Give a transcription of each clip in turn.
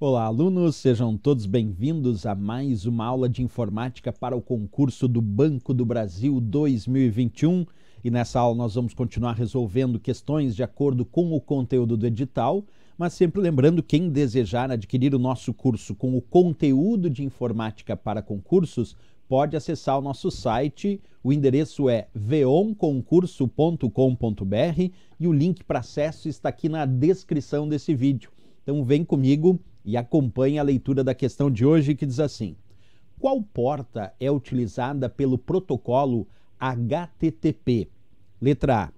Olá, alunos, sejam todos bem-vindos a mais uma aula de informática para o concurso do Banco do Brasil 2021. E nessa aula nós vamos continuar resolvendo questões de acordo com o conteúdo do edital, mas sempre lembrando quem desejar adquirir o nosso curso com o conteúdo de informática para concursos, pode acessar o nosso site. O endereço é veonconcurso.com.br e o link para acesso está aqui na descrição desse vídeo. Então vem comigo e acompanhe a leitura da questão de hoje que diz assim: Qual porta é utilizada pelo protocolo HTTP? Letra A,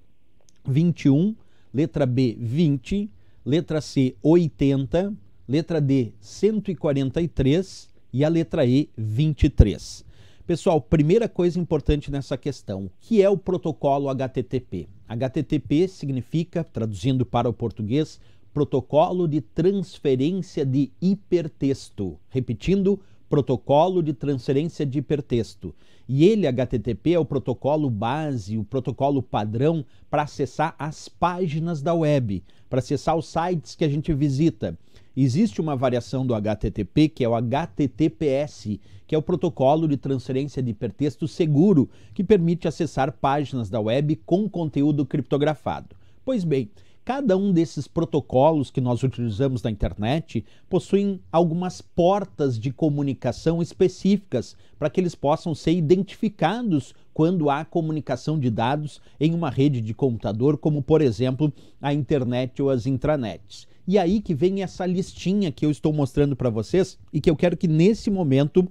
21, letra B, 20, letra C, 80, letra D, 143 e a letra E, 23. Pessoal, primeira coisa importante nessa questão, o que é o protocolo HTTP? HTTP significa, traduzindo para o português, protocolo de transferência de hipertexto. Repetindo, protocolo de transferência de hipertexto. E ele, HTTP, é o protocolo base, o protocolo padrão para acessar as páginas da web, para acessar os sites que a gente visita. Existe uma variação do HTTP que é o HTTPS, que é o protocolo de transferência de hipertexto seguro, que permite acessar páginas da web com conteúdo criptografado. Pois bem, Cada um desses protocolos que nós utilizamos na internet possuem algumas portas de comunicação específicas para que eles possam ser identificados quando há comunicação de dados em uma rede de computador, como por exemplo a internet ou as intranets. E aí que vem essa listinha que eu estou mostrando para vocês e que eu quero que nesse momento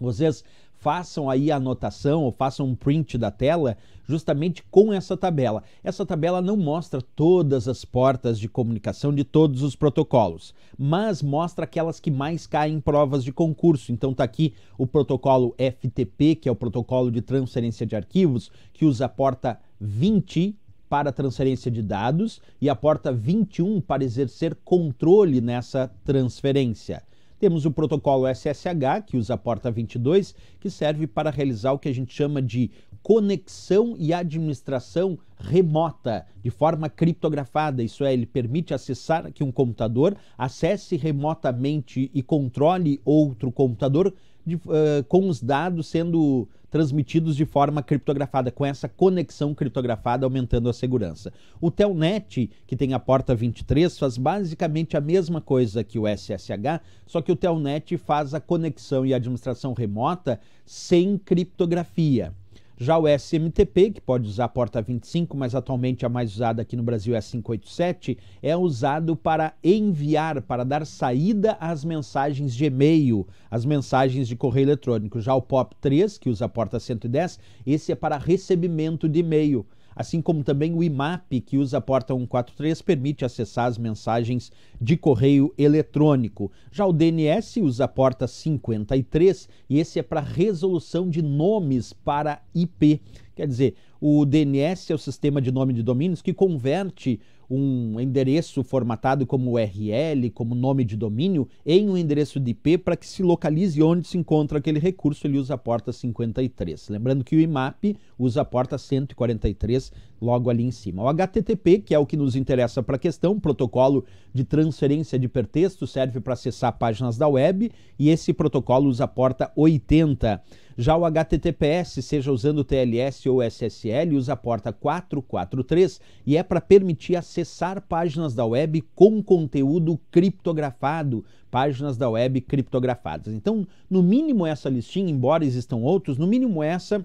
vocês façam aí a anotação ou façam um print da tela justamente com essa tabela. Essa tabela não mostra todas as portas de comunicação de todos os protocolos, mas mostra aquelas que mais caem em provas de concurso. Então está aqui o protocolo FTP, que é o protocolo de transferência de arquivos, que usa a porta 20 para transferência de dados e a porta 21 para exercer controle nessa transferência. Temos o protocolo SSH, que usa a porta 22, que serve para realizar o que a gente chama de conexão e administração remota, de forma criptografada. Isso é, ele permite acessar que um computador acesse remotamente e controle outro computador de, uh, com os dados sendo transmitidos de forma criptografada, com essa conexão criptografada aumentando a segurança. O Telnet, que tem a porta 23, faz basicamente a mesma coisa que o SSH, só que o Telnet faz a conexão e a administração remota sem criptografia. Já o SMTP, que pode usar a porta 25, mas atualmente a mais usada aqui no Brasil é a 587, é usado para enviar, para dar saída às mensagens de e-mail, às mensagens de correio eletrônico. Já o POP 3, que usa a porta 110, esse é para recebimento de e-mail assim como também o IMAP, que usa a porta 143, permite acessar as mensagens de correio eletrônico. Já o DNS usa a porta 53 e esse é para resolução de nomes para IP. Quer dizer, o DNS é o sistema de nome de domínios que converte um endereço formatado como URL, como nome de domínio, em um endereço de IP para que se localize onde se encontra aquele recurso. Ele usa a porta 53. Lembrando que o IMAP usa a porta 143 logo ali em cima. O HTTP, que é o que nos interessa para a questão, protocolo de transferência de hipertexto, serve para acessar páginas da web e esse protocolo usa a porta 80. Já o HTTPS, seja usando TLS ou SSL, usa a porta 443 e é para permitir acessar páginas da web com conteúdo criptografado, páginas da web criptografadas. Então, no mínimo essa listinha, embora existam outros, no mínimo essa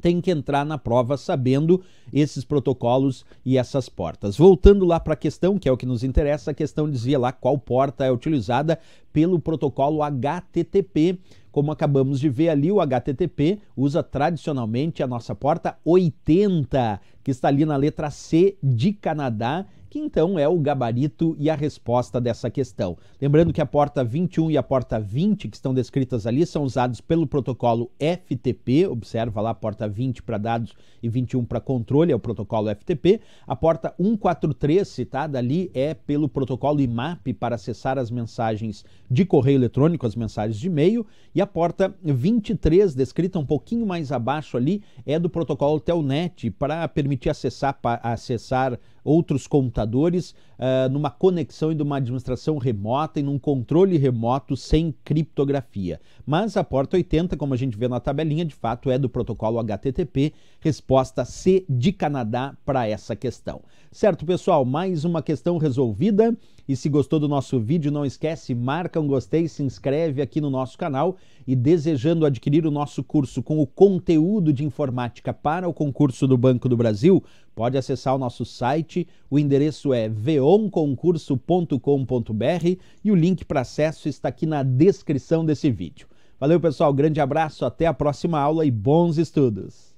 tem que entrar na prova sabendo esses protocolos e essas portas. Voltando lá para a questão, que é o que nos interessa, a questão dizia lá qual porta é utilizada pelo protocolo HTTP como acabamos de ver ali, o HTTP usa tradicionalmente a nossa porta 80, que está ali na letra C de Canadá que então é o gabarito e a resposta dessa questão. Lembrando que a porta 21 e a porta 20 que estão descritas ali são usados pelo protocolo FTP, observa lá a porta 20 para dados e 21 para controle, é o protocolo FTP. A porta 143 citada ali é pelo protocolo IMAP para acessar as mensagens de correio eletrônico, as mensagens de e-mail, e a porta 23 descrita um pouquinho mais abaixo ali é do protocolo Telnet para permitir acessar, acessar outros computadores computadores, uh, numa conexão e numa administração remota e num controle remoto sem criptografia. Mas a porta 80, como a gente vê na tabelinha, de fato é do protocolo HTTP, resposta C de Canadá para essa questão. Certo, pessoal? Mais uma questão resolvida. E se gostou do nosso vídeo, não esquece, marca um gostei, se inscreve aqui no nosso canal e desejando adquirir o nosso curso com o conteúdo de informática para o concurso do Banco do Brasil, pode acessar o nosso site, o endereço é veonconcurso.com.br e o link para acesso está aqui na descrição desse vídeo. Valeu, pessoal, grande abraço, até a próxima aula e bons estudos!